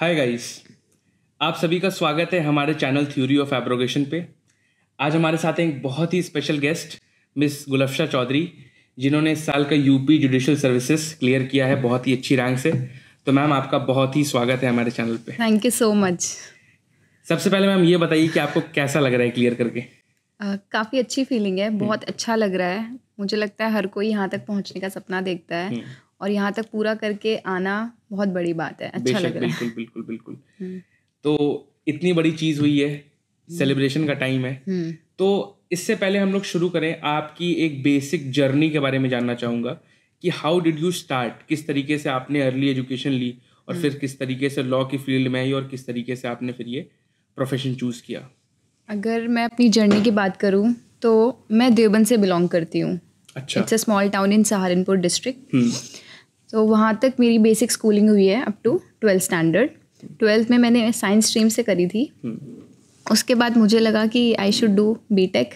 Hi guys आप सभी का स्वागत है हमारे चैनल थ्योरी ऑफ एब्रोगेशन पे आज हमारे साथ एक बहुत ही special guest miss Gulafsha Chaudhary जिन्होंने इस साल का यूपी जुडिशल सर्विसेज क्लियर किया है बहुत ही अच्छी रैंक से तो मैम आपका बहुत ही स्वागत है हमारे चैनल पे थैंक यू सो मच सबसे पहले मैम ये बताइए कि आपको कैसा लग रहा है क्लियर करके काफ़ी अच्छी फीलिंग है हम्म। बहुत अच्छा लग रहा है मुझे लगता है हर कोई यहाँ तक पहुँचने का सपना देखता है हम्म। और यहाँ तक पूरा करके आना बहुत बड़ी बात है अच्छा लग रहा है बिल्कुल बिल्कुल बिल्कुल हम्म। तो इतनी बड़ी चीज हुई है सेलिब्रेशन का टाइम है हम्म। तो इससे पहले हम लोग शुरू करें आपकी एक बेसिक जर्नी के बारे में जानना चाहूंगा कि हाउ डिड यू स्टार्ट किस तरीके से आपने अर्ली एजुकेशन ली और हम्म। फिर किस तरीके से लॉ की फील्ड में आई और किस तरीके से आपने फिर ये प्रोफेशन चूज़ किया अगर मैं अपनी जर्नी की बात करूँ तो मैं देवबंद से बिलोंग करती हूँ अच्छा it's a small town in Saharanpur district तो वहाँ तक मेरी बेसिक स्कूलिंग हुई है up to twelfth standard twelfth में मैंने साइंस स्ट्रीम से करी थी hmm. उसके बाद मुझे लगा कि I should do B Tech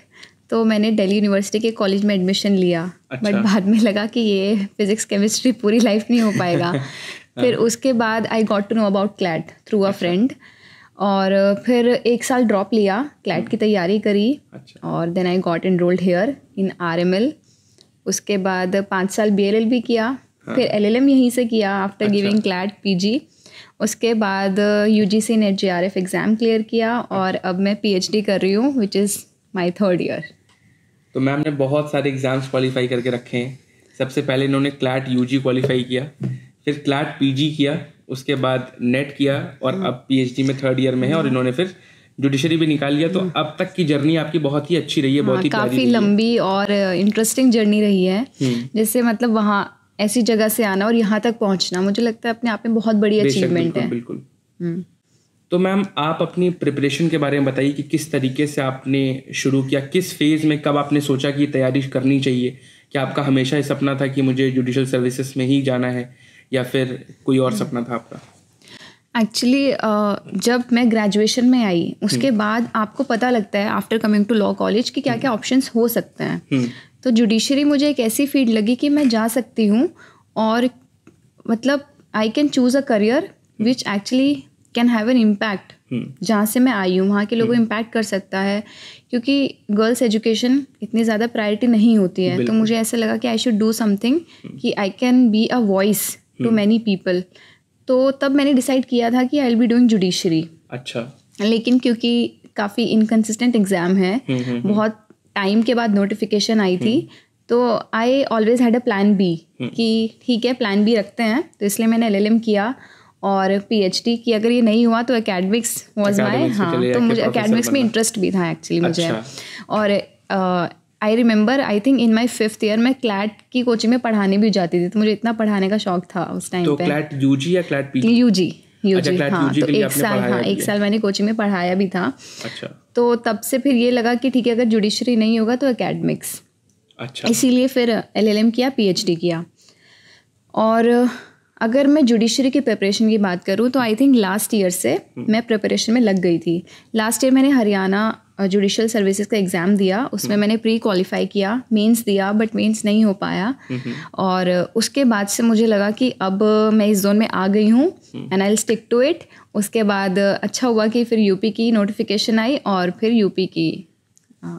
तो मैंने दिल्ली यूनिवर्सिटी के कॉलेज में एडमिशन लिया अच्छा। बट बाद में लगा कि ये फिज़िक्स केमिस्ट्री पूरी लाइफ नहीं हो पाएगा हाँ। फिर उसके बाद I got to know about CLAT through a friend और uh, फिर एक साल ड्रॉप लिया क्लैट की hmm. तैयारी करी अच्छा। और then I got enrolled here in R उसके बाद पाँच साल बी भी किया हाँ। फिर एल एल एम यहीं से किया after giving CLAT P G उसके बाद U G C NET J R F exam clear किया और अब मैं पी एच डी कर रही हूँ which is my third year तो मैम ने बहुत सारे एग्ज़ाम्स क्वालिफाई करके रखे हैं सबसे पहले इन्होंने क्लैट यू जी क्वालिफाई किया फिर क्लैट पी जी किया उसके बाद नेट किया और हाँ। अब पी एच डी में थर्ड ईयर में है और हाँ। इन्होंने फिर जुडिशरी भी निकाल लिया तो अब तक की जर्नी आपकी बहुत ही अच्छी रही है बहुत ही काफ़ी लंबी और इंटरेस्टिंग जर्नी रही है हम्म। जिससे मतलब वहाँ ऐसी जगह से आना और यहाँ तक पहुँचना मुझे लगता है अपने आप में बहुत बड़ी अचीवमेंट है बिल्कुल हम्म। तो मैम आप अपनी प्रिपरेशन के बारे में बताइए कि किस तरीके से आपने शुरू किया किस फेज़ में कब आपने सोचा कि तैयारी करनी चाहिए क्या आपका हमेशा ये सपना था कि मुझे जुडिशल सर्विसेज में ही जाना है या फिर कोई और सपना था आपका एक्चुअली uh, जब मैं ग्रेजुएशन में आई उसके हम्म। बाद आपको पता लगता है after coming to law college कि क्या क्या ऑप्शंस हो सकते हैं हम्म। तो जुडिशरी मुझे एक ऐसी फील्ड लगी कि मैं जा सकती हूँ और मतलब I can choose a career which actually can have an impact जहाँ से मैं आई हूँ वहाँ के लोगों को hmm. इम्पैक्ट कर सकता है क्योंकि गर्ल्स एजुकेशन इतनी ज़्यादा प्रायोरिटी नहीं होती है तो मुझे ऐसा लगा कि आई शुड डू समथिंग कि I can be a voice to many people तो तब मैंने डिसाइड किया था कि I will be doing judiciary अच्छा लेकिन क्योंकि काफ़ी इनकन्सिस्टेंट एग्ज़ाम है हम्म, हम्म, हम्म। बहुत टाइम के बाद नोटिफिकेशन आई थी हम्म। तो I always had a plan B कि ठीक है प्लान बी रखते हैं तो इसलिए मैंने एल किया और पीएचडी की अगर ये नहीं हुआ तो अकेडमिक्स वॉज माई हाँ तो मुझे अकेडमिक्स में इंटरेस्ट भी था एक्चुअली मुझे अच्छा। और I remember I think in my fifth year मैं क्लैट की कोचिंग में पढ़ाने भी जाती थी तो मुझे इतना पढ़ाने का शौक था उस टाइम तो पे क्लैट यूजी या क्लैट पी यूजी अच्छा, हाँ, तो एक हाँ, साल मैंने कोचिंग में पढ़ाया भी था अच्छा तो तब से फिर ये लगा कि ठीक है अगर जुडिशरी नहीं होगा तो अकेडमिक्स अच्छा इसीलिए फिर एलएलएम किया पीएचडी किया और अगर मैं जुडिशरी की प्रिपरेशन की बात करूँ तो आई थिंक लास्ट ईयर से हम्म। मैं प्रिपरेशन में लग गई थी लास्ट ईयर मैंने हरियाणा जुडिशल सर्विसेज का एग्ज़ाम दिया उसमें मैंने प्री क्वालिफाई किया मेंस दिया बट मेंस नहीं हो पाया और उसके बाद से मुझे लगा कि अब मैं इस जोन में आ गई हूँ and I stick to it उसके बाद अच्छा हुआ कि फिर यूपी की नोटिफिकेशन आई और फिर यूपी की आ,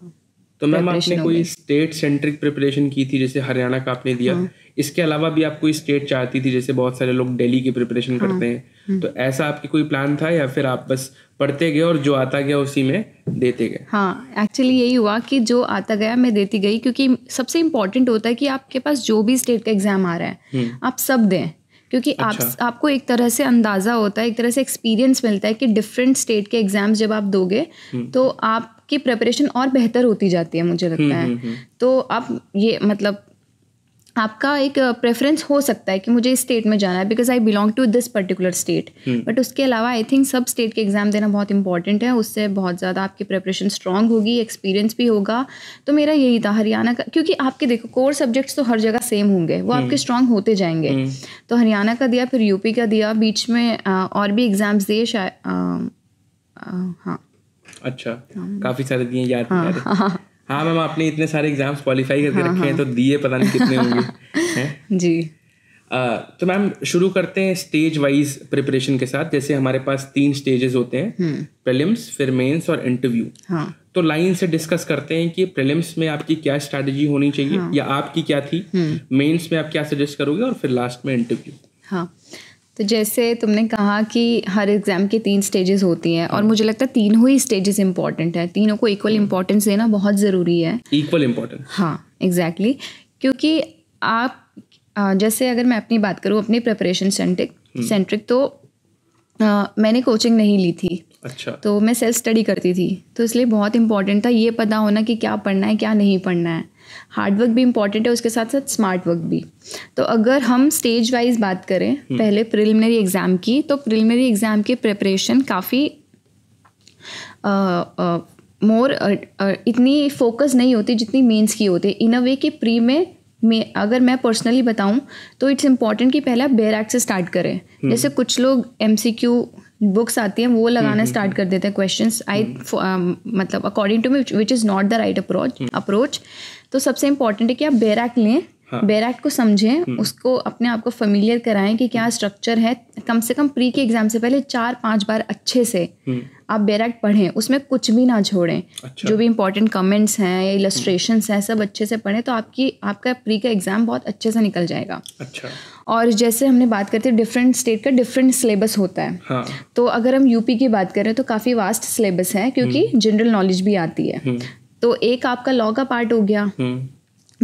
तो मैम आपने कोई स्टेट सेंट्रिक प्रिपरेशन की थी जैसे हरियाणा का आपने दिया हाँ. इसके अलावा भी आप कोई स्टेट चाहती थी जैसे बहुत सारे लोग दिल्ली की प्रिपरेशन हाँ, करते हैं हाँ। तो ऐसा आपकी कोई प्लान था या फिर आप बस पढ़ते गए और जो आता गया उसी में देते गए हाँ एक्चुअली यही हुआ कि जो आता गया मैं देती गई क्योंकि सबसे इम्पोर्टेंट होता है कि आपके पास जो भी स्टेट का एग्जाम आ रहा है हम्म। आप सब दें क्योंकि अच्छा। आप आपको एक तरह से अंदाज़ा होता है एक तरह से एक्सपीरियंस मिलता है कि डिफरेंट स्टेट के एग्जाम्स जब आप दोगे हम्म। तो आपकी प्रिपरेशन और बेहतर होती जाती है मुझे लगता हम्म, है तो आप ये मतलब आपका एक प्रेफरेंस हो सकता है कि मुझे इस स्टेट में जाना है because I belong to this particular state but उसके अलावा आई थिंक सब स्टेट के एग्ज़ाम देना बहुत इंपॉर्टेंट है उससे बहुत ज़्यादा आपकी प्रेपरेशन स्ट्रांग होगी एक्सपीरियंस भी होगा तो मेरा यही था हरियाणा का क्योंकि आपके देखो कोर सब्जेक्ट्स तो हर जगह सेम होंगे वो आपके स्ट्रांग hmm. होते जाएंगे hmm. तो हरियाणा का दिया फिर यूपी का दिया बीच में और भी एग्ज़ाम्स दिए शायद हाँ अच्छा काफ़ी सारे दिए याद हाँ, हाँ, हाँ, हाँ मैम आपने इतने सारे एग्जाम्स क्वालिफाई करके हाँ, रखे हाँ. हैं तो दिए पता नहीं कितने होंगे हैं जी आ, तो मैम शुरू करते हैं स्टेज वाइज प्रिपरेशन के साथ जैसे हमारे पास तीन स्टेजेस होते हैं प्रीलिम्स हम्म। फिर मेंस और इंटरव्यू हाँ. तो लाइन से डिस्कस करते हैं कि प्रीलिम्स में आपकी क्या स्ट्रेटजी होनी चाहिए हाँ. या आपकी क्या थी मेंस हम्म। में आप क्या सजेस्ट करोगे और फिर लास्ट में इंटरव्यू हाँ तो जैसे तुमने कहा कि हर एग्ज़ाम के तीन स्टेजेस होती हैं और मुझे लगता है तीनों ही स्टेजेस इंपॉर्टेंट है तीनों को इक्वल इम्पोर्टेंस हम्म। देना बहुत ज़रूरी है इक्वल इम्पॉर्टेंट हाँ एग्जैक्टली exactly, क्योंकि आप जैसे अगर मैं अपनी बात करूँ अपनी प्रिपरेशन सेंट्रिक सेंट्रिक तो आ, मैंने कोचिंग नहीं ली थी अच्छा तो मैं सेल्फ स्टडी करती थी तो इसलिए बहुत इंपॉर्टेंट था ये पता होना कि क्या पढ़ना है क्या नहीं पढ़ना है हार्डवर्क भी इम्पॉर्टेंट है उसके साथ साथ स्मार्ट वर्क भी तो अगर हम स्टेज वाइज बात करें हम्म। पहले प्रिलिमिनरी एग्ज़ाम की तो प्रिलिमिनरी एग्ज़ाम के प्रिपरेशन काफ़ी मोर इतनी फोकस नहीं होती जितनी मेंस की होती है इन अ वे कि प्री में मैं अगर मैं पर्सनली बताऊं तो इट्स इम्पॉर्टेंट कि पहले आप बेयर एक्ट से स्टार्ट करें हम्म। जैसे कुछ लोग एम सी क्यू बुक्स आती हैं वो लगाना स्टार्ट हम्म, हम्म, हम्म। कर देते हैं क्वेश्चन आई um, मतलब according to me which is not the right approach approach तो सबसे इंपॉर्टेंट है कि आप बेरैक लें हाँ। बेर एक्ट को समझें हम्म। उसको अपने आप को फेमिलियर कराएं कि क्या स्ट्रक्चर है कम से कम प्री के एग्जाम से पहले चार पांच बार अच्छे से हम्म। आप बेर एक्ट पढ़ें उसमें कुछ भी ना छोड़ें अच्छा। जो भी इंपॉर्टेंट कमेंट्स हैं या हम्म। इलस्ट्रेशन हैं सब अच्छे से पढ़ें तो आपकी आपका प्री का एग्ज़ाम बहुत अच्छे से निकल जाएगा अच्छा और जैसे हमने बात करते हैं डिफरेंट स्टेट का डिफरेंट सिलेबस होता है हाँ। तो अगर हम यूपी की बात करें तो काफ़ी वास्ट सिलेबस है क्योंकि जनरल नॉलेज भी आती है तो एक आपका लॉ का पार्ट हो गया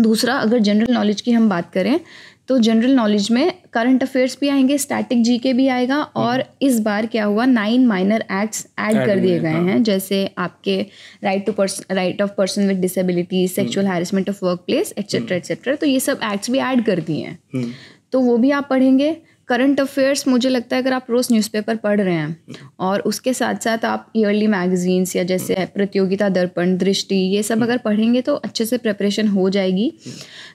दूसरा अगर जनरल नॉलेज की हम बात करें तो जनरल नॉलेज में करंट अफेयर्स भी आएंगे स्टैटिक जी के भी आएगा हम्म। और इस बार क्या हुआ नाइन माइनर एक्ट्स ऐड कर दिए गए हाँ। हैं जैसे आपके right to person right of person with disability sexual harassment of work place etcetera etcetera तो ये सब एक्ट्स भी ऐड कर दिए हैं हम्म। तो वो भी आप पढ़ेंगे करंट अफेयर्स मुझे लगता है अगर आप रोज़ न्यूज़पेपर पढ़ रहे हैं और उसके साथ साथ आप ईयरली मैगजीन्स या जैसे प्रतियोगिता दर्पण दृष्टि ये सब अगर पढ़ेंगे तो अच्छे से प्रिपरेशन हो जाएगी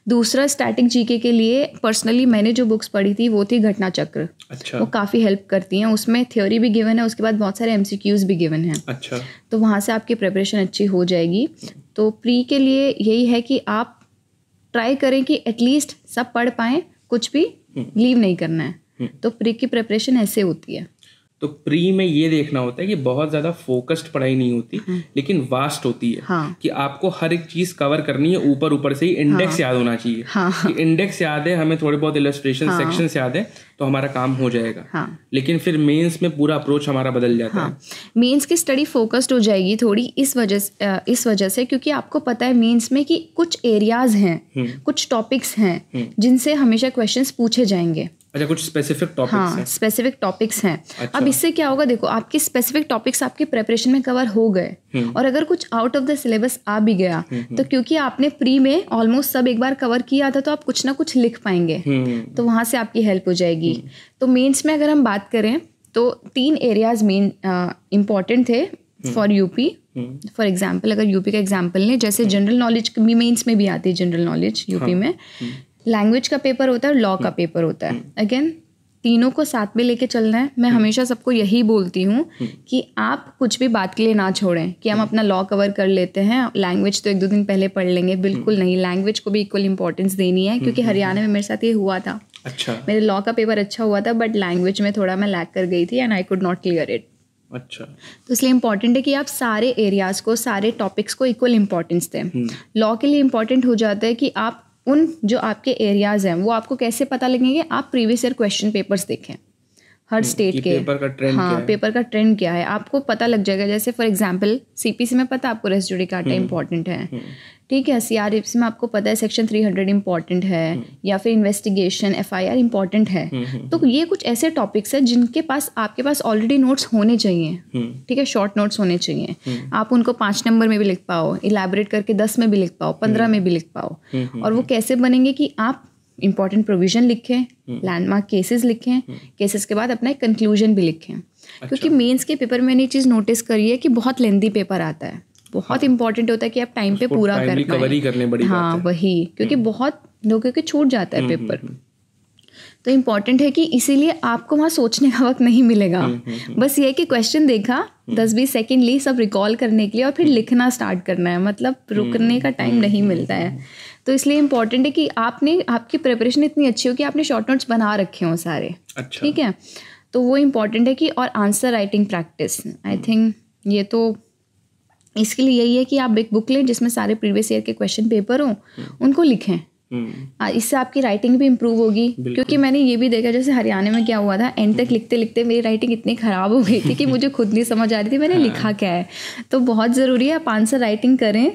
दूसरा स्टैटिक जीके के लिए पर्सनली मैंने जो बुक्स पढ़ी थी वो थी घटना चक्र अच्छा। वो काफ़ी हेल्प करती हैं उसमें थ्योरी भी गिवन है उसके बाद बहुत सारे एम भी गिवन हैं अच्छा तो वहाँ से आपकी प्रपरेशन अच्छी हो जाएगी तो प्री के लिए यही है कि आप ट्राई करें कि एटलीस्ट सब पढ़ पाएँ कुछ भी लीव हम्म। नहीं करना है तो प्री की प्रिपरेशन ऐसे होती है तो प्री में ये देखना होता है कि बहुत ज्यादा फोकस्ड पढ़ाई नहीं होती हाँ। लेकिन वास्ट होती है हाँ। कि आपको हर एक चीज कवर करनी है ऊपर ऊपर से ही इंडेक्स हाँ। याद होना चाहिए हाँ। कि इंडेक्स याद है हमें थोड़े बहुत इलस्ट्रेशन हाँ। सेक्शन याद है तो हमारा काम हो जाएगा हाँ। लेकिन फिर मेंस में पूरा अप्रोच हमारा बदल जाता हाँ। है मेंस की स्टडी फोकस्ड हो जाएगी थोड़ी इस वजह इस वजह से क्योंकि आपको पता है मेंस में कि कुछ एरियाज हैं हम्म। कुछ टॉपिक्स हैं हम्म। जिनसे हमेशा क्वेश्चंस पूछे जाएंगे अच्छा कुछ स्पेसिफिक टॉपिक्स हाँ, हैं स्पेसिफिक टॉपिक्स हैं अच्छा। अब इससे क्या होगा देखो आपके स्पेसिफिक टॉपिक्स आपके प्रेपरेशन में कवर हो गए हम्म। और अगर कुछ आउट ऑफ द सिलेबस आ भी गया हम्म, हम्म। तो क्योंकि आपने प्री में ऑलमोस्ट सब एक बार कवर किया था तो आप कुछ ना कुछ लिख पाएंगे तो वहाँ से आपकी हेल्प हो जाएगी तो मेन्स में अगर हम बात करें तो तीन एरियाज मेन इम्पॉर्टेंट थे फॉर यूपी फॉर एग्जाम्पल अगर यूपी का एग्जाम्पल लें जैसे जनरल नॉलेज मेन्स में भी आती है जनरल नॉलेज यूपी में लैंग्वेज का पेपर होता है लॉ का पेपर हम्म। होता है अगेन हम्म। तीनों को साथ में लेके चलना है मैं हम्म। हमेशा सबको यही बोलती हूँ कि आप कुछ भी बात के लिए ना छोड़ें कि हम अपना लॉ कवर कर लेते हैं लैंग्वेज तो एक दो दिन पहले पढ़ लेंगे बिल्कुल नहीं लैंग्वेज को भी इक्वल इंपॉर्टेंस देनी है क्योंकि हरियाणा में मेरे साथ ये हुआ था अच्छा मेरे लॉ का पेपर अच्छा हुआ था बट लैंग्वेज में थोड़ा मैं लैक कर गई थी and I could not clear it अच्छा तो इसलिए इम्पॉर्टेंट है कि आप सारे एरियाज को सारे टॉपिक्स को इक्वल इम्पॉर्टेंस दें लॉ के लिए इम्पॉर्टेंट हो जाता है कि आप उन जो आपके एरियाज़ हैं वो आपको कैसे पता लगेंगे आप प्रीवियस ईयर क्वेश्चन पेपर्स देखें हर स्टेट के पेपर का ट्रेंड हाँ पेपर का ट्रेंड क्या है आपको पता लग जाएगा जैसे फॉर एग्जाम्पल सीपीसी में पता आपको जुड़ी काटा इंपॉर्टेंट है हम्म। ठीक है सी आर में आपको पता है सेक्शन थ्री हंड्रेड इंपॉर्टेंट है हम्म। या फिर investigation F I R important है हम्म, तो ये कुछ ऐसे टॉपिक्स हैं जिनके पास आपके पास ऑलरेडी नोट्स होने चाहिए ठीक है शॉर्ट नोट्स होने चाहिए आप उनको पाँच नंबर में भी लिख पाओ इलेबरेट करके दस में भी लिख पाओ पंद्रह में भी लिख पाओ और वो कैसे बनेंगे कि आप इम्पॉर्टेंट प्रोविजन लिखें लैंडमार्क हम्म। केसेस लिखें केसेस हम्म। के बाद अपना एक कंक्लूजन भी लिखें अच्छा। क्योंकि मेंस के पेपर में मैंने चीज़ नोटिस करी है कि बहुत लेंदी पेपर आता है बहुत इंपॉर्टेंट हाँ। होता है कि आप टाइम पे पूरा करें हाँ वही क्योंकि हम्म। बहुत लोगों के छूट जाता है पेपर तो इम्पॉर्टेंट है कि इसीलिए आपको वहाँ सोचने का वक्त नहीं मिलेगा हम्म, हम्म, हम्म। बस ये कि क्वेश्चन देखा दस बीस सेकेंड ली सब रिकॉल करने के लिए और फिर लिखना स्टार्ट करना है मतलब रुकने का टाइम नहीं मिलता है तो इसलिए इम्पॉर्टेंट है कि आपने आपकी प्रिपरेशन इतनी अच्छी हो कि आपने शॉर्ट नोट्स बना रखे हों सारे अच्छा। ठीक है तो वो इम्पॉर्टेंट है कि और answer writing practice I think ये तो इसके लिए यही है कि आप एक बुक लें जिसमें सारे प्रीवियस ईयर के क्वेश्चन पेपर हों उनको लिखें हम्म। इससे आपकी राइटिंग भी इम्प्रूव होगी क्योंकि मैंने ये भी देखा जैसे हरियाणा में क्या हुआ था एंड तक लिखते लिखते मेरी राइटिंग इतनी ख़राब हो गई थी कि मुझे खुद नहीं समझ आ रही थी मैंने हाँ। लिखा क्या है तो बहुत ज़रूरी है आप आंसर राइटिंग करें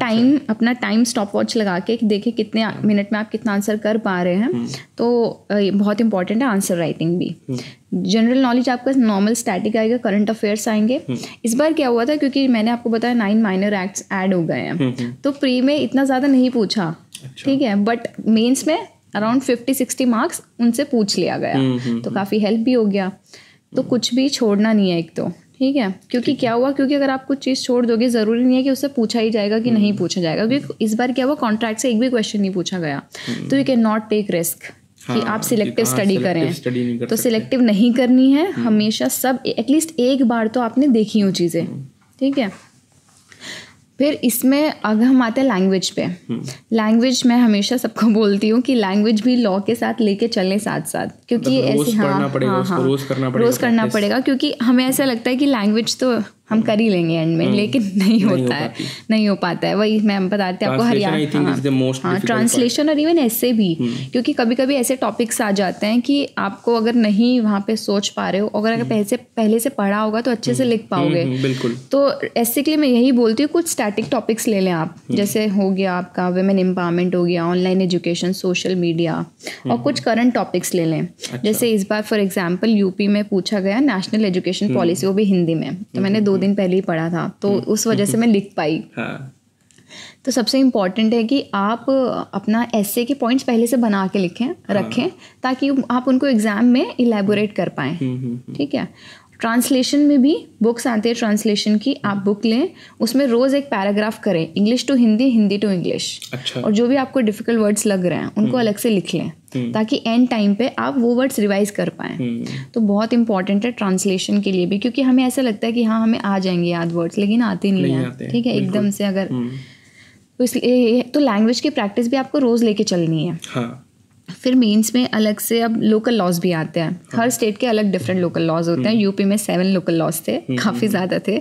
टाइम अच्छा। अपना टाइम स्टॉप वॉच लगा के देखें कितने मिनट हाँ। में आप कितना आंसर कर पा रहे हैं हम्म। तो बहुत इंपॉर्टेंट है आंसर राइटिंग भी जनरल हम्म। नॉलेज आपका नॉर्मल स्टैटिक आएगा करंट अफेयर्स आएंगे इस बार क्या हुआ था क्योंकि मैंने आपको बताया नाइन माइनर एक्ट्स ऐड हो गए हैं तो प्री में इतना ज़्यादा नहीं पूछा अच्छा। ठीक है बट मेंस में अराउंड फिफ्टी सिक्सटी मार्क्स उनसे पूछ लिया गया हम्म, हम्म, तो हम्म। काफ़ी हेल्प भी हो गया तो कुछ भी छोड़ना नहीं है एक तो ठीक है क्योंकि क्या हुआ क्योंकि अगर आप कुछ चीज़ छोड़ दोगे ज़रूरी नहीं है कि उससे पूछा ही जाएगा कि नहीं पूछा जाएगा क्योंकि इस बार क्या हुआ कॉन्ट्रैक्ट से एक भी क्वेश्चन नहीं पूछा गया तो you can not take risk कि हाँ, आप सिलेक्टिव स्टडी हाँ, करें कर तो सिलेक्टिव नहीं करनी है हमेशा सब एटलीस्ट एक बार तो आपने देखी हूँ चीज़ें ठीक है फिर इसमें अगर हम आते हैं लैंग्वेज पे लैंग्वेज हम्म। मैं हमेशा सबको बोलती हूँ कि लैंग्वेज भी लॉ के साथ लेके चलें साथ साथ क्योंकि मतलब ऐसे हाँ हाँ, हाँ रोज़ करना पड़ेगा रोज़ करना पड़ेगा क्योंकि हमें ऐसा लगता है कि लैंग्वेज तो हम हम्म। कर ही लेंगे एंड में हम्म। लेकिन नहीं होता है नहीं हो पाता है वही मैम बताते हैं आपको हरियाणा हाँ ट्रांसलेशन हाँ, और इवन हम्म। ऐसे भी क्योंकि कभी कभी ऐसे टॉपिक्स आ जाते हैं कि आपको अगर नहीं वहाँ पे सोच पा रहे हो अगर अगर पहले पहले से पढ़ा होगा तो अच्छे से लिख पाओगे बिल्कुल तो ऐसे के लिए मैं यही बोलती हूँ कुछ स्टैटिक टॉपिक्स ले लें आप जैसे हो गया आपका वेमेन एम्पावरमेंट हो गया ऑनलाइन एजुकेशन सोशल मीडिया और कुछ करंट टॉपिक्स ले लें अच्छा। जैसे इस बार फॉर एग्जाम्पल यूपी में पूछा गया नेशनल एजुकेशन पॉलिसी वो भी हिंदी में तो मैंने दो दिन पहले ही पढ़ा था तो हम्म। उस वजह से मैं लिख पाई हाँ। तो सबसे इम्पॉर्टेंट है कि आप अपना ऐसे के पॉइंट्स पहले से बना के लिखें हाँ। रखें ताकि आप उनको एग्ज़ाम में इलेबोरेट कर पाए हम्म, हम्म, ठीक है ट्रांसलेशन में भी बुक्स आते हैं ट्रांसलेशन की आप बुक लें उसमें रोज़ एक पैराग्राफ करें English to Hindi Hindi to English अच्छा। और जो भी आपको डिफ़िकल्ट वर्ड्स लग रहे हैं उनको अलग से लिख लें हम्म। ताकि एंड टाइम पे आप वो वर्ड्स रिवाइज कर पाए हम्म। तो बहुत इंपॉर्टेंट है ट्रांसलेशन के लिए भी क्योंकि हमें ऐसा लगता है कि हाँ हमें आ जाएंगे याद वर्ड्स लेकिन आते नहीं, नहीं ठीक है एकदम से अगर हम्म। तो इसलिए तो लैंग्वेज की प्रैक्टिस भी आपको रोज़ लेके चलनी है हाँ। फिर मेंस में अलग से अब लोकल लॉज भी आते हैं हाँ। हर स्टेट के अलग डिफरेंट लोकल लॉज होते हैं यूपी में सेवन लोकल लॉज थे काफ़ी ज़्यादा थे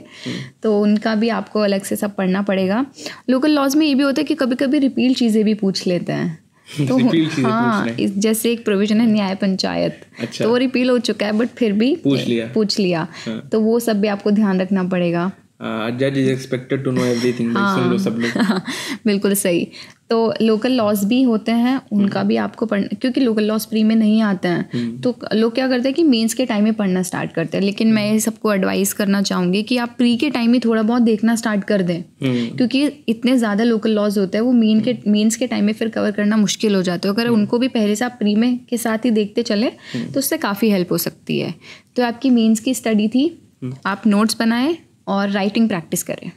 तो उनका भी आपको अलग से सब पढ़ना पड़ेगा लोकल लॉज में ये भी होता है कि कभी कभी रिपील चीज़ें भी पूछ लेते हैं तो हाँ इस जैसे एक प्रोविजन है न्याय पंचायत अच्छा। तो वो रिपील हो चुका है बट फिर भी पूछ लिया पूछ लिया हाँ। तो वो सब भी आपको ध्यान रखना पड़ेगा जज is expected to know everything सुन लो सब लोग बिल्कुल सही तो लोकल लॉस भी होते हैं उनका हम्म। भी आपको पढ़ना क्योंकि लोकल लॉस प्री में नहीं आते हैं हम्म। तो लोग क्या करते हैं कि मेंस के टाइम में पढ़ना स्टार्ट करते हैं लेकिन मैं ये हम्म। सबको एडवाइस करना चाहूँगी कि आप प्री के टाइम में थोड़ा बहुत देखना स्टार्ट कर दें क्योंकि इतने ज़्यादा लोकल लॉस होते हैं वो मेन के मेन्स के टाइम में फिर कवर करना मुश्किल हो जाता है अगर उनको भी पहले से आप प्री में के साथ ही देखते चलें तो उससे काफ़ी हेल्प हो सकती है तो आपकी मेन्स की स्टडी थी आप नोट्स बनाए और राइटिंग प्रैक्टिस करें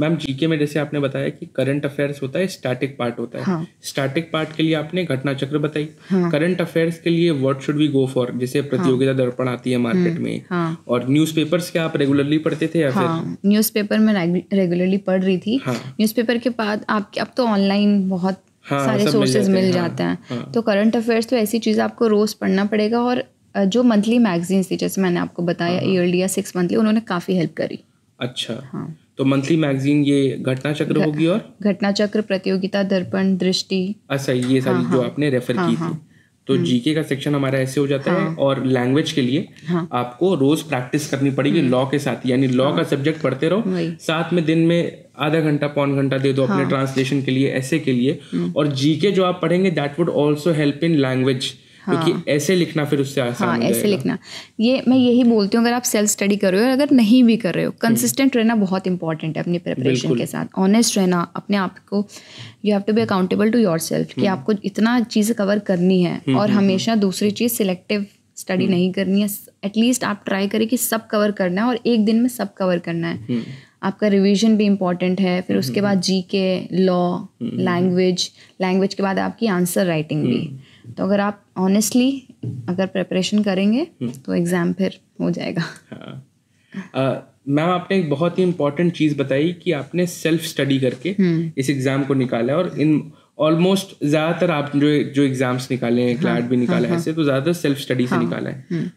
मैम जीके में जैसे आपने बताया कि करंट अफेयर्स होता है स्टैटिक पार्ट होता है हाँ. स्टैटिक पार्ट के लिए आपने घटना चक्र बताई करंट हाँ। अफेयर्स के लिए what should we go for जैसे हाँ। प्रतियोगिता हाँ. दर्पण आती है मार्केट हम्म, में हाँ. और न्यूज़पेपर्स क्या आप रेगुलरली पढ़ते थे या हाँ. फिर न्यूज़पेपर में रेगुलरली पढ़ रही थी हाँ. न्यूज़पेपर के बाद आपके अब तो ऑनलाइन बहुत हाँ, सारे सोर्सेज मिल हाँ, जाते हैं तो करंट अफेयर्स तो ऐसी चीज़ आपको रोज पढ़ना पड़ेगा और जो मंथली मैगजीन्स थी जैसे मैंने आपको बताया ईयरली या सिक्स मंथली उन्होंने काफ़ी हेल्प करी अच्छा हाँ तो मंथली मैगजीन ये घटना चक्र होगी और घटना चक्र प्रतियोगिता दर्पण दृष्टि अच्छा ये सारी हाँ, जो हाँ। आपने रेफर हाँ, की हाँ, थी तो जीके हम्म। का सेक्शन हमारा ऐसे हो जाता हाँ, है और लैंग्वेज के लिए हाँ, आपको रोज प्रैक्टिस करनी पड़ेगी लॉ हम्म। के साथ यानी लॉ हाँ, का सब्जेक्ट पढ़ते रहो साथ में दिन में आधा घंटा पौन घंटा दे दो अपने ट्रांसलेशन हाँ। के लिए ऐसे के लिए हम्म। और जीके जो आप पढ़ेंगे that would also help in language क्योंकि हाँ, ऐसे लिखना फिर उससे आसान हाँ, ऐसे लिखना ये मैं यही बोलती हूँ अगर आप सेल्फ स्टडी कर रहे हो अगर नहीं भी कर रहे हो कंसिस्टेंट हम्म। रहना बहुत इंपॉर्टेंट है अपनी प्रिपरेशन के साथ ऑनेस्ट रहना अपने आप को you have to be accountable to yourself कि हम्म। आपको इतना चीज़ कवर करनी है हम्म, और हमेशा दूसरी चीज़ सिलेक्टिव स्टडी नहीं करनी है एटलीस्ट आप ट्राई करें कि सब कवर करना है और एक दिन में सब कवर करना है आपका रिवीजन भी इम्पॉर्टेंट है फिर उसके बाद जी के लॉ लैंग्वेज लैंग्वेज के बाद आपकी आंसर राइटिंग भी तो अगर आप ऑनेस्टली अगर प्रेपरेशन करेंगे हम्म। तो एग्ज़ाम फिर हो जाएगा हाँ। मैम आपने एक बहुत ही इम्पोर्टेंट चीज़ बताई कि आपने सेल्फ स्टडी करके हम्म। इस एग्ज़ाम को निकाला है और इन ऑलमोस्ट ज़्यादातर आप जो जो एग्ज़ाम्स निकाले हैं क्लैट हाँ, भी निकाला हाँ, है हाँ। तो ज़्यादातर सेल्फ स्टडी से निकाला है हम्म।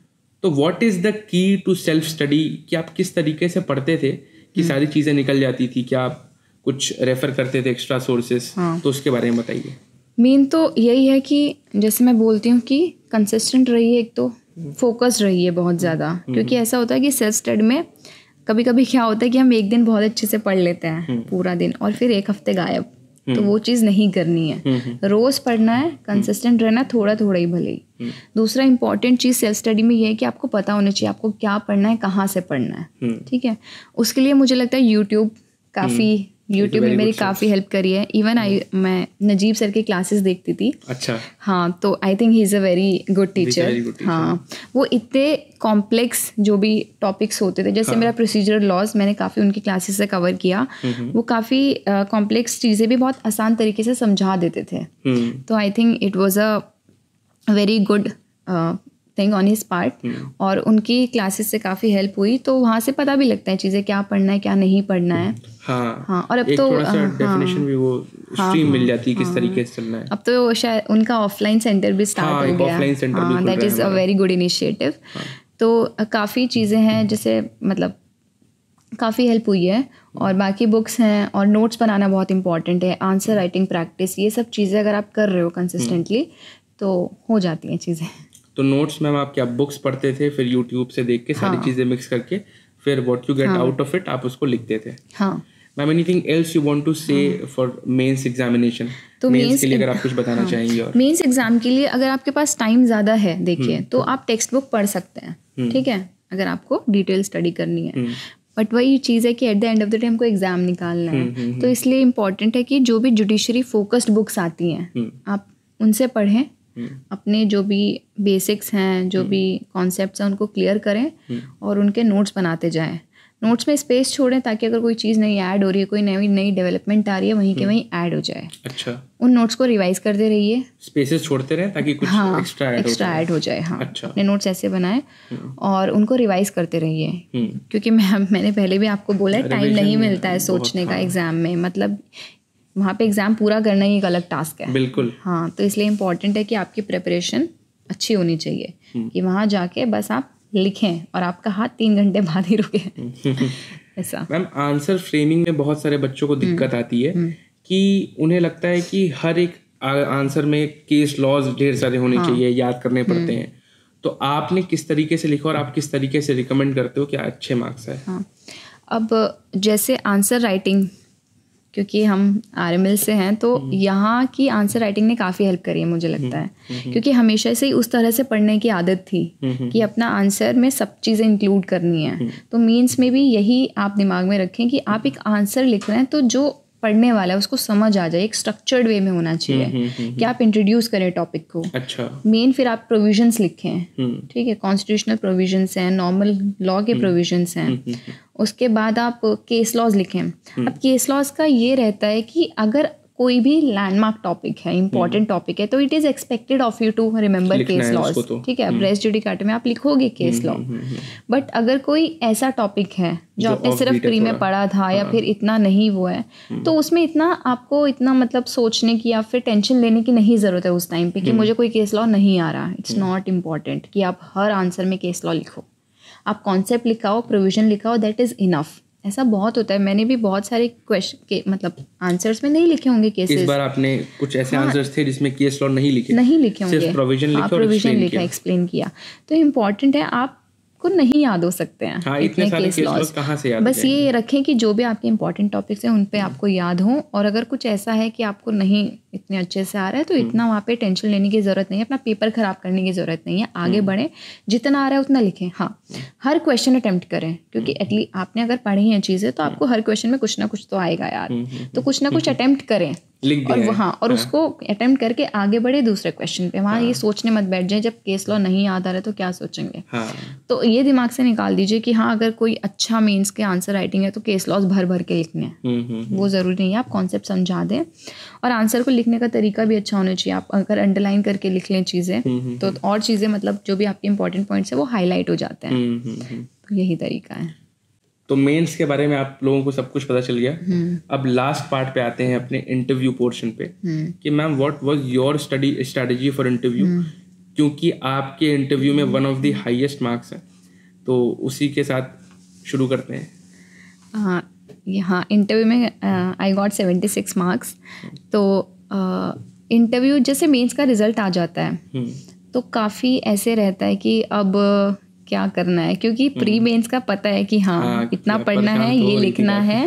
तो what is the key to self study कि आप किस तरीके से पढ़ते थे कि सारी चीज़ें निकल जाती थी क्या आप कुछ रेफर करते थे एक्स्ट्रा सोर्सेस तो उसके बारे में बताइए मेन तो यही है कि जैसे मैं बोलती हूँ कि कंसिस्टेंट रहिए एक तो फोकस रहिए बहुत ज़्यादा हम्म। क्योंकि ऐसा होता है कि सेल्फ स्टडी में कभी कभी क्या होता है कि हम एक दिन बहुत अच्छे से पढ़ लेते हैं हम्म। पूरा दिन और फिर एक हफ्ते गायब तो हम्म। वो चीज़ नहीं करनी है रोज़ पढ़ना है कंसिस्टेंट रहना थोड़ा थोड़ा ही भले ही दूसरा इंपॉर्टेंट चीज़ सेल्फ स्टडी में ये है कि आपको पता होना चाहिए आपको क्या पढ़ना है कहाँ से पढ़ना है ठीक है उसके लिए मुझे लगता है यूट्यूब काफ़ी यूट्यूब ने मेरी काफ़ी हेल्प करी है इवन आई मैं नजीब सर की क्लासेस देखती थी अच्छा हाँ तो I think he is a very good teacher हाँ वो इतने कॉम्प्लेक्स जो भी टॉपिक्स होते थे जैसे हाँ. मेरा प्रोसीजर लॉज मैंने काफ़ी उनकी क्लासेस से कवर किया वो काफ़ी कॉम्प्लेक्स चीज़ें भी बहुत आसान तरीके से समझा देते थे हम्म. तो I think it was a very good thing on his part और उनकी क्लासेस से काफ़ी हेल्प हुई तो वहाँ से पता भी लगता है चीज़ें क्या पढ़ना है क्या नहीं पढ़ना है हाँ, हाँ, और अब तो हाँ। मिल जाती है किस तरीके से चलना है अब तो शायद उनका ऑफलाइन सेंटर भी स्टार्ट हो गया दैट इज़ तो, अ वेरी गुड इनिशिएटिव तो काफ़ी चीज़ें हैं जैसे मतलब काफ़ी हेल्प हुई है और hmm. बाकी बुक्स हैं और नोट्स बनाना बहुत इंपॉर्टेंट है आंसर राइटिंग प्रैक्टिस ये सब चीज़ें अगर आप कर रहे हो कंसिस्टेंटली hmm. तो हो जाती हैं चीज़ें तो नोट्स मैम आप क्या बुक्स पढ़ते थे फिर यूट्यूब से देख के हाँ. सारी चीज़ें मिक्स करके फिर what you get out of it आप उसको लिखते थे हाँ ma'am anything else you want to say for mains examination तो मेंस के लिए अगर आप कुछ बताना हाँ, चाहेंगे और मेंस एग्जाम के लिए अगर आपके पास टाइम ज़्यादा है देखिए हम्म। तो आप टेक्स्ट बुक पढ़ सकते हैं हम्म। ठीक है अगर आपको डिटेल स्टडी करनी है बट हम्म। वही चीज़ है कि at the end of the day हमको एग्ज़ाम निकालना है तो इसलिए इम्पॉर्टेंट है कि जो भी जुडिशरी फोकस्ड बुक्स आती हैं आप उनसे पढ़ें हम्म। अपने जो भी बेसिक्स हैं जो हम्म। भी कॉन्सेप्ट हैं उनको क्लियर करें हम्म। और उनके नोट्स बनाते जाएँ नोट्स में स्पेस छोड़ें ताकि अगर कोई चीज़ नई ऐड हो रही है कोई नई नई डेवलपमेंट आ रही है वहीं के वहीं ऐड हो जाए अच्छा उन नोट्स को रिवाइज करते रहिए स्पेसेस छोड़ते रहें ताकि कुछ हाँ, एक्स्ट्रा ऐड एक्स्ट्रा ऐड हो जाए हाँ अच्छा अपने नोट्स ऐसे बनाएं और उनको रिवाइज करते रहिए क्योंकि मैं मैंने पहले भी आपको बोला है टाइम नहीं मिलता है सोचने का एग्जाम हाँ। में मतलब वहाँ पे एग्ज़ाम पूरा करना ही एक अलग टास्क है बिल्कुल हाँ तो इसलिए इम्पॉर्टेंट है कि आपकी प्रिपरेशन अच्छी होनी चाहिए हम्म। कि वहाँ जाके बस आप लिखें और आपका हाथ तीन घंटे बाद ही रुके ऐसा मैम आंसर फ्रेमिंग में बहुत सारे बच्चों को हम्म। दिक्कत आती है हम्म। कि उन्हें लगता है कि हर एक आंसर में केस लॉज ढेर सारे होने हाँ। चाहिए याद करने पड़ते हैं तो आपने किस तरीके से लिखा और आप किस तरीके से रिकमेंड करते हो क्या अच्छे मार्क्स है हाँ। अब जैसे आंसर राइटिंग क्योंकि हम आर से हैं तो हम्म। यहाँ की आंसर राइटिंग ने काफ़ी हेल्प करी है मुझे हम्म, लगता है हम्म, क्योंकि हमेशा से ही उस तरह से पढ़ने की आदत थी कि अपना आंसर में सब चीज़ें इंक्लूड करनी है तो मीन्स में भी यही आप दिमाग में रखें कि आप एक आंसर लिख रहे हैं तो जो पढ़ने वाला है उसको समझ आ जाए एक स्ट्रक्चर्ड वे में होना चाहिए हम्म, हम्म, हम्म। कि आप इंट्रोड्यूस करें टॉपिक को अच्छा मेन फिर आप प्रोविजंस लिखें ठीक है कॉन्स्टिट्यूशनल प्रोविजंस हैं नॉर्मल लॉ के प्रोविजंस हैं उसके बाद आप केस लॉज लिखें अब केस लॉज का ये रहता है कि अगर कोई भी लैंडमार्क टॉपिक है इंपॉर्टेंट हम्म। टॉपिक है तो it is expected of you to remember case laws ठीक है ब्रेस्ट हम्म। जुडिकाटे में आप लिखोगे केस लॉ बट अगर कोई ऐसा टॉपिक है जो आपने सिर्फ प्री में पढ़ा था या हाँ। फिर इतना नहीं वो है हम्म। तो उसमें इतना आपको इतना मतलब सोचने की या फिर टेंशन लेने की नहीं ज़रूरत है उस टाइम पे कि मुझे कोई केस लॉ नहीं आ रहा इट्स नॉट इम्पॉर्टेंट कि आप हर आंसर में केस लॉ लिखो आप कॉन्सेप्ट लिखाओ प्रोविजन लिखाओ दैट इज़ इनफ़ ऐसा बहुत होता है मैंने भी बहुत सारे क्वेश्चन मतलब आंसर्स में नहीं लिखे होंगे केसेस इस बार आपने कुछ ऐसे हाँ, आंसर्स थे जिसमें केस लॉ नहीं लिखे नहीं लिखे होंगे प्रोविजन हाँ, लिखा प्रोविजन लिखा एक्सप्लेन किया तो इम्पोर्टेंट है आप को नहीं याद हो सकते हैं हाँ, इतने, इतने केस लॉज कहाँ से याद बस ये रखें कि जो भी आपके इंपॉर्टेंट टॉपिक्स हैं उन पे आपको याद हो और अगर कुछ ऐसा है कि आपको नहीं इतने अच्छे से आ रहा है तो इतना हम्म। वहाँ पे टेंशन लेने की ज़रूरत नहीं है अपना पेपर ख़राब करने की ज़रूरत नहीं है आगे हम्म। बढ़े जितना आ रहा है उतना लिखें हाँ हम्म। हर क्वेश्चन अटैम्प्ट करें क्योंकि एटलीस्ट आपने अगर पढ़ी हैं चीज़ें तो आपको हर क्वेश्चन में कुछ ना कुछ तो आएगा यार तो कुछ ना कुछ अटैम्प्ट करें और वहाँ और हाँ। उसको अटेम्प्ट करके आगे बढ़े दूसरे क्वेश्चन पे वहाँ ये हाँ। सोचने मत बैठ जाए जब केस लॉ नहीं याद आ रहा तो क्या सोचेंगे हाँ। तो ये दिमाग से निकाल दीजिए कि हाँ अगर कोई अच्छा मीन्स के आंसर राइटिंग है तो केस लॉज भर भर के लिखने हैं हम्म, हम्म, हम्म। वो ज़रूरी नहीं है आप कॉन्सेप्ट समझा दें और आंसर को लिखने का तरीका भी अच्छा होना चाहिए आप अगर अंडरलाइन करके लिख लें चीज़ें तो और चीज़ें मतलब जो भी आपके इंपॉर्टेंट पॉइंट्स है वो हाईलाइट हो जाते हैं तो यही तरीका है तो मेंस के बारे में आप लोगों को सब कुछ पता चल गया हम्म। अब लास्ट पार्ट पे आते हैं अपने इंटरव्यू पोर्शन पे हम्म। कि ma'am what was your study strategy for interview क्योंकि आपके इंटरव्यू में one of the highest marks हैं तो उसी के साथ शुरू करते हैं हाँ इंटरव्यू में I got seventy six marks तो इंटरव्यू जैसे मेंस का रिजल्ट आ जाता है हम्म। तो काफ़ी ऐसे रहता है कि अब क्या करना है क्योंकि प्री हम्म। मेन्स का पता है कि हाँ आ, हाँ, इतना पढ़ना तो है ये लिखना है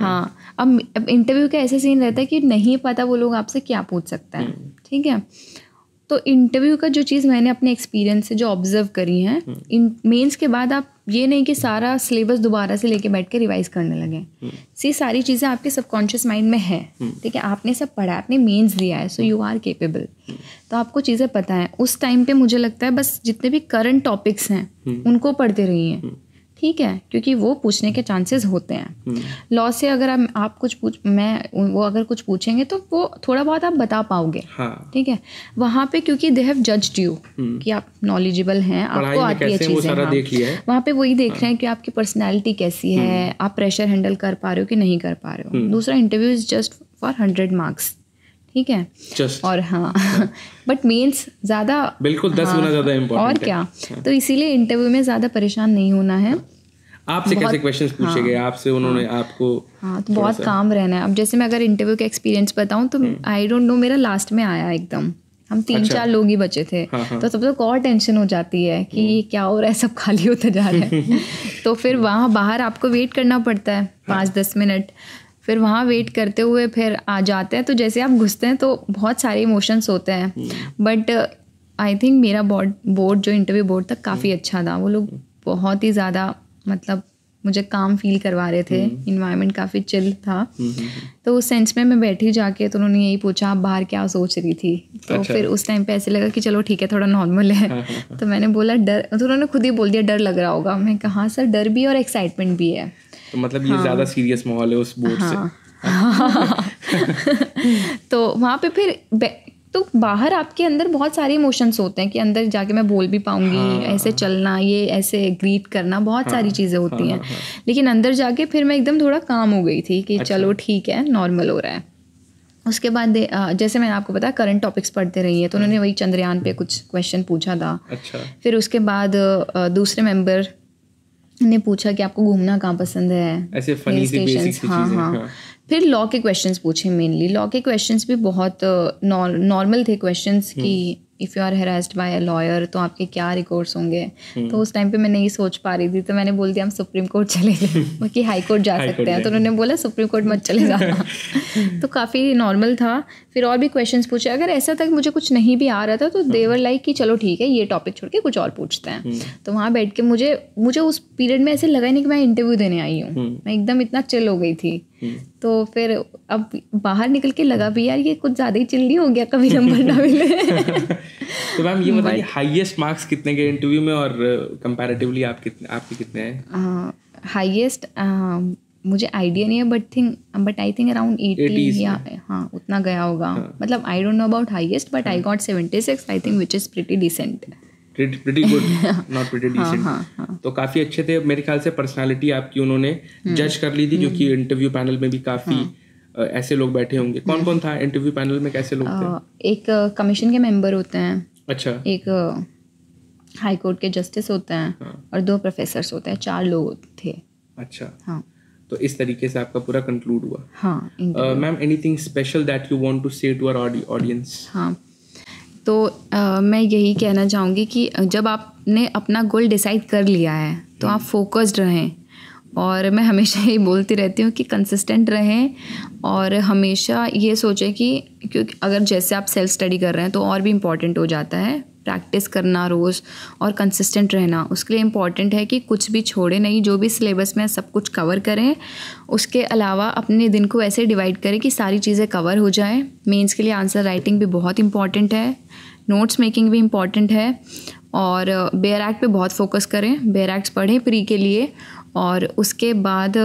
हाँ अब, अब इंटरव्यू का ऐसा सीन रहता है कि नहीं पता वो लोग आपसे क्या पूछ सकता है हम्म। ठीक है तो इंटरव्यू का जो चीज़ मैंने अपने एक्सपीरियंस से जो ऑब्जर्व करी है हम्म। इन मेंस के बाद आप ये नहीं कि सारा सिलेबस दोबारा से लेके बैठ के रिवाइज करने लगे सी हम्म। सारी चीज़ें आपके सबकॉन्शियस माइंड में है हम्म। ठीक है आपने सब पढ़ा आपने मेंस दिया है सो यू आर केपेबल तो आपको चीज़ें पता है उस टाइम पे मुझे लगता है बस जितने भी करंट टॉपिक्स हैं हम्म। उनको पढ़ते रहिए ठीक है क्योंकि वो पूछने के चांसेस होते हैं लॉ हम्म। से अगर आप, आप कुछ पूछ मैं वो अगर कुछ पूछेंगे तो वो थोड़ा बहुत आप बता पाओगे हाँ। ठीक है वहाँ पे क्योंकि दे हैव जज्ड यू कि आप नॉलेजेबल हैं आपको आती है चीज़ें हाँ। वहाँ पे वही देख हाँ। रहे हैं कि आपकी पर्सनैलिटी कैसी है हम्म। आप प्रेशर हैंडल कर पा रहे हो कि नहीं कर पा रहे हो हम्म। दूसरा interview is just for hundred marks ठीक है Just. और हाँ बट मीन्स ज़्यादा बिल्कुल दस गुना हाँ, ज़्यादा इम्पोर्टेंट और क्या हाँ. तो इसीलिए इंटरव्यू में ज़्यादा परेशान नहीं होना है आपसे कैसे क्वेश्चंस पूछे हाँ। गए आपसे उन्होंने हाँ। आपको हाँ तो बहुत काम रहना है अब जैसे मैं अगर इंटरव्यू का एक्सपीरियंस बताऊँ तो आई डोंट नो मेरा लास्ट में आया एकदम हम तीन अच्छा। चार लोग ही बचे थे हाँ, हाँ. तो तब तक तो और टेंशन हो जाती है कि ये हम्म। क्या हो रहा है सब खाली होता जा रहा है तो फिर वहाँ बाहर आपको वेट करना पड़ता है पाँच दस मिनट फिर वहाँ वेट करते हुए फिर आ जाते हैं तो जैसे आप घुसते हैं तो बहुत सारे इमोशंस होते हैं बट आई थिंक मेरा बोर्ड बोर्ड जो इंटरव्यू बोर्ड था काफ़ी हम्म। अच्छा था वो लोग बहुत ही ज़्यादा मतलब मुझे काम फील करवा रहे थे इन्वायरमेंट काफ़ी चिल था हम्म, हम्म, तो उस सेंस में मैं बैठी जाके तो उन्होंने यही पूछा आप बाहर क्या सोच रही थी तो अच्छा। फिर उस टाइम पे ऐसे लगा कि चलो ठीक है थोड़ा नॉर्मल है हाँ, हाँ, हाँ। तो मैंने बोला डर तो उन्होंने खुद ही बोल दिया डर लग रहा होगा मैं कहा सर डर भी और एक्साइटमेंट भी है तो मतलब ये हाँ, ज्यादा सीरियस माहौल है उस बोर्ड हाँ, से तो वहाँ पे फिर तो बाहर आपके अंदर बहुत सारे इमोशंस होते हैं कि अंदर जाके मैं बोल भी पाऊंगी हाँ, ऐसे चलना ये ऐसे ग्रीट करना बहुत हाँ, सारी चीज़ें होती हाँ, हैं हाँ, हाँ। लेकिन अंदर जाके फिर मैं एकदम थोड़ा काम हो गई थी कि अच्छा, चलो ठीक है नॉर्मल हो रहा है उसके बाद जैसे मैंने आपको बताया करंट टॉपिक्स पढ़ते रही है तो हाँ। उन्होंने वही चंद्रयान पे कुछ क्वेश्चन पूछा था अच्छा। फिर उसके बाद दूसरे मेंबर ने पूछा कि आपको घूमना कहाँ पसंद है ऐसे फनी सी बेसिक हाँ हाँ, हाँ फिर लॉ के क्वेश्चंस पूछे मेनली लॉ के क्वेश्चंस भी बहुत नॉर्मल uh, थे क्वेश्चंस हम्म। कि if you are harassed by a lawyer तो आपके क्या रिकॉर्ड्स होंगे हम्म। तो उस टाइम पे मैं नहीं सोच पा रही थी तो मैंने बोल दिया हम सुप्रीम कोर्ट चले जाए बाकी हाई कोर्ट जा सकते हैं तो उन्होंने बोला सुप्रीम कोर्ट मत चले जाना तो काफ़ी नॉर्मल था फिर और भी क्वेश्चंस पूछे अगर ऐसा था कि मुझे कुछ नहीं भी आ रहा था तो देवर लाइक कि चलो ठीक है ये टॉपिक छोड़ के कुछ और पूछते हैं हम्म। तो वहाँ बैठ के मुझे मुझे उस पीरियड में ऐसे लगा ही नहीं कि मैं इंटरव्यू देने आई हूँ हम्म। मैं एकदम इतना चिल हो गई थी हम्म। तो फिर अब बाहर निकल के लगा भी यार ये कुछ ज़्यादा ही चिल नहीं हो गया कभी नंबर ना मिले तो मैम ये बताइए हाईएस्ट मार्क्स कितने के इंटरव्यू में और कंपैरेटिवली आप कितने आपके कितने हैं हाईएस्ट मुझे आइडिया नहीं है but think but I think around eighty या हाँ उतना गया होगा हाँ. मतलब I don't know about highest but I got seventy six I think which is pretty decent pretty decent तो काफ़ी अच्छे थे मेरे ख्याल से पर्सनालिटी आपकी उन्होंने जज हम्म। कर ली थी क्योंकि इंटरव्यू पैनल में भी काफ़ी हाँ। ऐसे लोग बैठे होंगे कौन कौन था इंटरव्यू पैनल में कैसे लोग थे एक कमीशन के मेंबर होते हैं अच्छा एक हाई कोर्ट के जस्टिस होते हैं हाँ। और दो प्रोफेसर होते हैं चार लोग थे अच्छा हाँ तो इस तरीके से आपका पूरा कंक्लूड हुआ हाँ ma'am anything special that you want to say to our audience हाँ तो uh, मैं यही कहना चाहूँगी कि जब आपने अपना गोल डिसाइड कर लिया है तो आप फोकस्ड hmm. रहें और मैं हमेशा यही बोलती रहती हूँ कि कंसिस्टेंट रहें और हमेशा ये सोचें कि क्योंकि अगर जैसे आप सेल्फ स्टडी कर रहे हैं तो और भी इम्पॉर्टेंट हो जाता है प्रैक्टिस करना रोज़ और कंसिस्टेंट रहना उसके लिए इम्पॉर्टेंट है कि कुछ भी छोड़े नहीं जो भी सिलेबस में सब कुछ कवर करें उसके अलावा अपने दिन को ऐसे डिवाइड करें कि सारी चीज़ें कवर हो जाएँ मेन्स के लिए आंसर राइटिंग भी बहुत इंपॉर्टेंट है नोट्स मेकिंग भी इम्पॉर्टेंट है और बेयर एक्ट पर बहुत फोकस करें बेयर एक्ट्स पढ़ें प्री के लिए और उसके बाद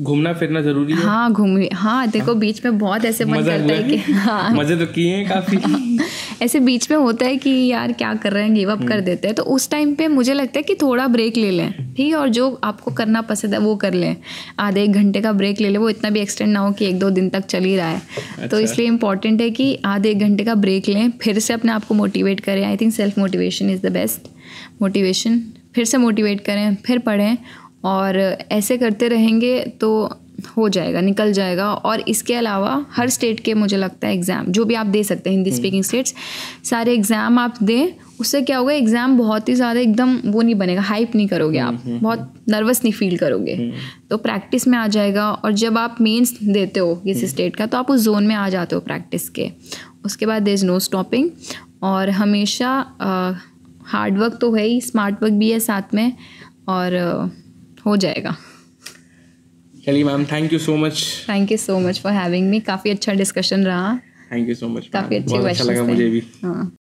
घूमना फिरना जरूरी है हाँ घूम हाँ देखो हाँ। बीच में बहुत ऐसे मन करता है कि हाँ मज़े तो किए हैं काफ़ी ऐसे बीच में होता है कि यार क्या कर रहे हैं गिव अप कर हम्म। देते हैं तो उस टाइम पे मुझे लगता है कि थोड़ा ब्रेक ले लें ठीक है और जो आपको करना पसंद है वो कर लें आधे एक घंटे का ब्रेक ले लें वो इतना भी एक्सटेंड ना हो कि एक दो दिन तक चल ही रहा है तो अच्छा। तो इसलिए इंपॉर्टेंट है कि आधे एक घंटे का ब्रेक लें फिर से अपने आप को मोटिवेट करें I think self motivation is the best motivation फिर से मोटिवेट करें फिर पढ़ें और ऐसे करते रहेंगे तो हो जाएगा निकल जाएगा और इसके अलावा हर स्टेट के मुझे लगता है एग्ज़ाम जो भी आप दे सकते हैं हिंदी स्पीकिंग हम्म। स्टेट्स सारे एग्ज़ाम आप दें उससे क्या होगा एग्ज़ाम बहुत ही ज़्यादा एकदम वो नहीं बनेगा हाइप नहीं करोगे आप हम्म, हम्म, बहुत नर्वस नहीं फील करोगे तो प्रैक्टिस में आ जाएगा और जब आप मेंस देते हो किसी स्टेट का तो आप उस जोन में आ जाते हो प्रैक्टिस के उसके बाद देर इज़ नो स्टॉपिंग और हमेशा हार्डवर्क तो है ही स्मार्ट वर्क भी है साथ में और हो जाएगा चलिए ma'am thank you so much thank you so much for having me काफ़ी अच्छा डिस्कशन रहा थैंक यू सो मच काफ़ी अच्छा लगा मुझे भी हाँ